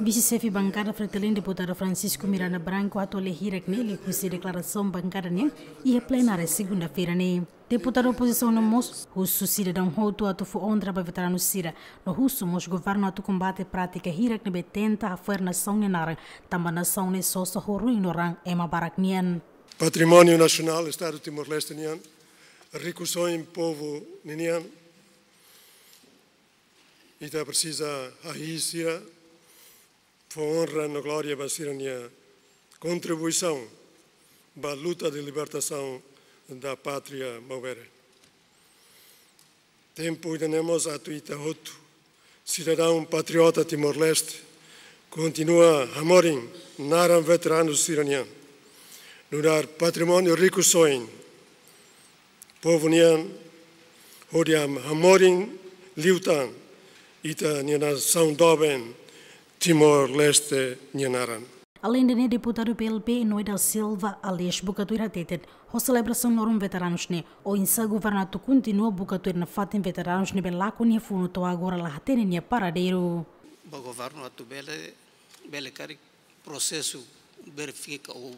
Vice-chefe bancário Fretelin, deputado Francisco Miranda Branco, que nele com declaração bancária né? e a é plenária segunda-feira né. Deputado da oposição no Mos, russo cidadão roto ato foi ondra para veterano Sira. No russo, o governo atu combate prática hirak ne betenta a foi nação nenara, naran, tamba nação ne sosa ruim no ran, ema é Patrimônio nacional, Estado Timor-Leste nian, rico sonho povo nian, Ita então é precisa aí Ícia, honra na glória a minha contribuição para a luta de libertação da pátria mauera. Tempo tenemos a Tuita roto, cidadão patriota Timor-Leste, continua a morir naram veterano siranian, nurar patrimônio rico soin povo nian, odiam a liutan, ita të një nação Timor-Leste një Além de deputado PLP Noida Silva, Alex Bucatura Tetet, a celebração norum veteranos ne, o insa governato continua Bucatura na fatem veteranos ne belaco ne funo to agora lá tene ne paradeiro. O governo atu bele, bele cari processo verifica o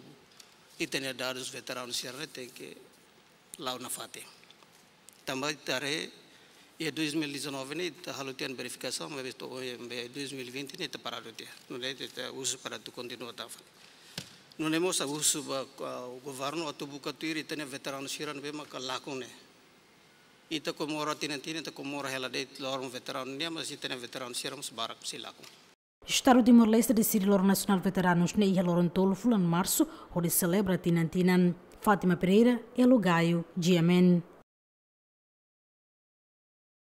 itinerário dos veteranos se tem que lá na fatem. Também tare ये 2019 ने Halutian verificação, mas 2020 é, é ne né? tá parado dia. Não é uso para tu continuar tá. tá, tá não é moça uso o governo atau buka tu iri tanya veterano siran né? be mak lakune. Ita komora tinantina, ita komora hela de lorong veterano nia, mas ita veterano siram sebarak silaku. Estado de Timor-Leste decide Loro Nacional Veteranos ne né? ia Loron em março, onde celebra Tinantinan. Fátima Pereira, Elogaio, Diamen.